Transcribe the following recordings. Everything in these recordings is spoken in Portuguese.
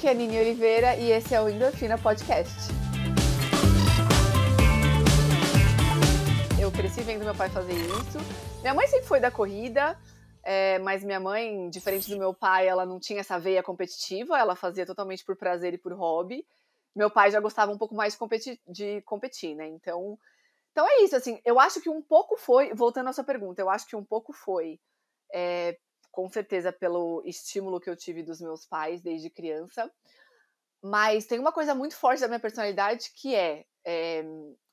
aqui é a Nini Oliveira e esse é o Endorfina Podcast. Eu cresci vendo meu pai fazer isso. Minha mãe sempre foi da corrida, é, mas minha mãe, diferente do meu pai, ela não tinha essa veia competitiva, ela fazia totalmente por prazer e por hobby. Meu pai já gostava um pouco mais de competir, de competir né? Então, então é isso, assim, eu acho que um pouco foi, voltando à sua pergunta, eu acho que um pouco foi é, com certeza pelo estímulo que eu tive dos meus pais desde criança. Mas tem uma coisa muito forte da minha personalidade que é, é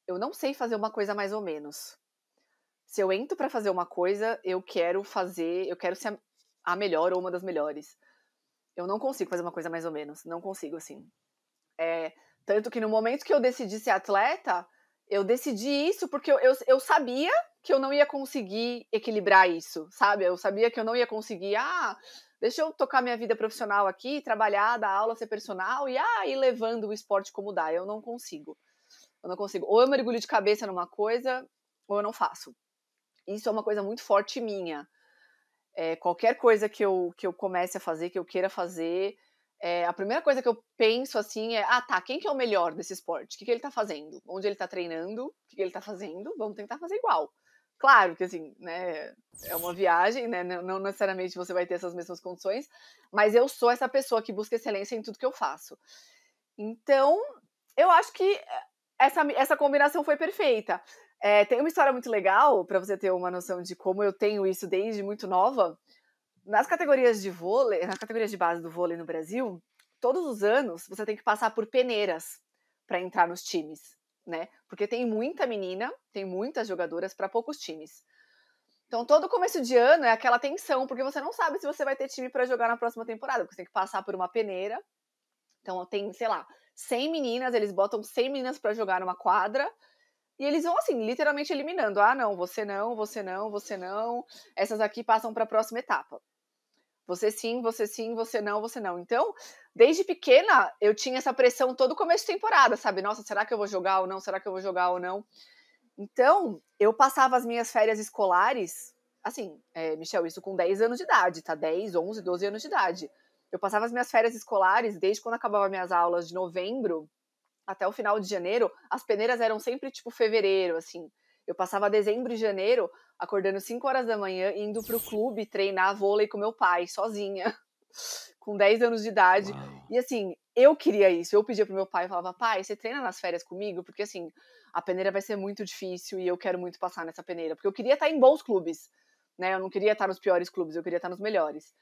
eu não sei fazer uma coisa mais ou menos. Se eu entro para fazer uma coisa, eu quero fazer, eu quero ser a, melhor ou uma das melhores. Eu não consigo fazer uma coisa mais ou menos, não consigo assim. É, tanto que no momento que eu decidi ser atleta, eu decidi isso porque eu, eu, eu sabia que eu não ia conseguir equilibrar isso, sabe? Eu sabia que eu não ia conseguir, ah, deixa eu tocar minha vida profissional aqui, trabalhar, dar aula, ser personal e ah, levando o esporte como dá. Eu não consigo. Eu não consigo. Ou eu mergulho de cabeça numa coisa, ou eu não faço. Isso é uma coisa muito forte minha. É, qualquer coisa que eu, que eu comece a fazer, que eu queira fazer, é, a primeira coisa que eu penso assim é: ah, tá, quem que é o melhor desse esporte? O que, que ele tá fazendo? Onde ele tá treinando? O que, que ele tá fazendo? Vamos tentar fazer igual. Claro que assim, né, é uma viagem, né, não necessariamente você vai ter essas mesmas condições, mas eu sou essa pessoa que busca excelência em tudo que eu faço. Então, eu acho que eh, essa, essa combinação foi perfeita. É, tem uma história muito legal, para você ter uma noção de como eu tenho isso desde muito nova. Nas categorias de vôlei, nas categorias de base do vôlei no Brasil, todos os anos você tem que passar por peneiras para entrar nos times né? Porque tem muita menina, tem muitas jogadoras para poucos times. Então, todo começo de ano é aquela tensão, porque você não sabe se você vai ter time para jogar na próxima temporada, porque você tem que passar por uma peneira. Então, tem, sei lá, 100 meninas, eles botam 100 meninas para jogar numa quadra, e eles vão, assim, literalmente eliminando. Ah, não, você não, você não, você não. Essas aqui passam para a próxima etapa. Você sim, você sim, você não, você não. Então, desde pequena, eu tinha essa pressão todo começo de temporada, sabe? Nossa, será que eu vou jogar ou não? Será que eu vou jogar ou não? Então, eu passava as minhas férias escolares, assim, é, Michel, isso com 10 anos de idade, tá? 10, 11, 12 anos de idade. Eu passava as minhas férias escolares, desde quando acabava minhas aulas de novembro até o final de janeiro, as peneiras eram sempre tipo fevereiro, assim. Eu passava dezembro e janeiro acordando 5 horas da manhã, indo pro clube treinar vôlei com meu pai, sozinha, com 10 anos de idade. Uau. E assim, eu queria isso. Eu pedia pro meu pai, eu falava, pai, você treina nas férias comigo? Porque assim, a peneira vai ser muito difícil e eu quero muito passar nessa peneira. Porque eu queria estar em bons clubes, né? Eu não queria estar nos piores clubes, eu queria estar nos melhores.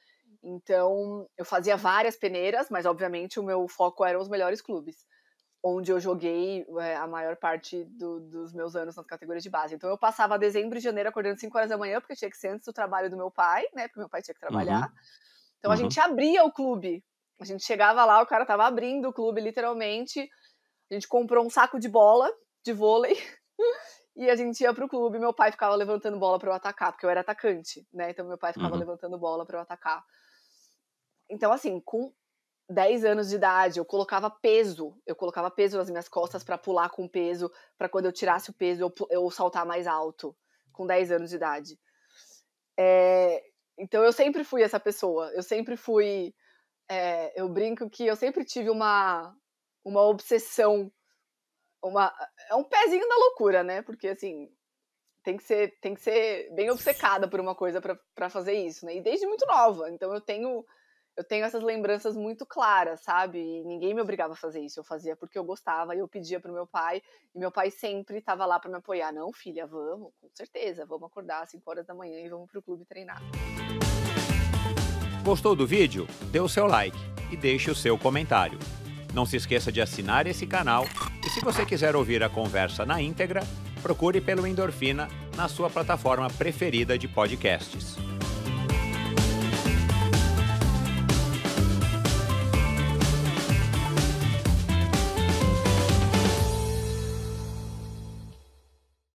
Então, eu fazia várias peneiras, mas obviamente o meu foco eram os melhores clubes onde eu joguei é, a maior parte do, dos meus anos nas categorias de base. Então eu passava dezembro e janeiro acordando 5 horas da manhã, porque tinha que ser antes do trabalho do meu pai, né? Porque meu pai tinha que uhum. trabalhar. Então, uhum. Então uhum. a gente abria o clube. A gente chegava lá, o cara tava abrindo o clube, literalmente. A gente comprou um saco de bola de vôlei. e a gente ia pro clube, meu pai ficava levantando bola para eu atacar, porque eu era atacante, né? Então meu pai ficava uhum. levantando bola para eu atacar. Então, assim, com 10 anos de idade, eu colocava peso, eu colocava peso nas minhas costas para pular com peso, para quando eu tirasse o peso eu, eu, saltar mais alto, com 10 anos de idade. É, então eu sempre fui essa pessoa, eu sempre fui. É, eu brinco que eu sempre tive uma, uma obsessão, uma, é um pezinho da loucura, né? Porque assim, tem que ser, tem que ser bem obcecada por uma coisa para fazer isso, né? E desde muito nova, então eu tenho eu tenho essas lembranças muito claras, sabe? E ninguém me obrigava a fazer isso. Eu fazia porque eu gostava e eu pedia pro meu pai. E meu pai sempre estava lá para me apoiar. Não, filha, vamos, com certeza. Vamos acordar às 5 horas da manhã e vamos pro clube treinar. Gostou do vídeo? Dê o seu like e deixe o seu comentário. Não se esqueça de assinar esse canal e se você quiser ouvir a conversa na íntegra, procure pelo Endorfina na sua plataforma preferida de podcasts.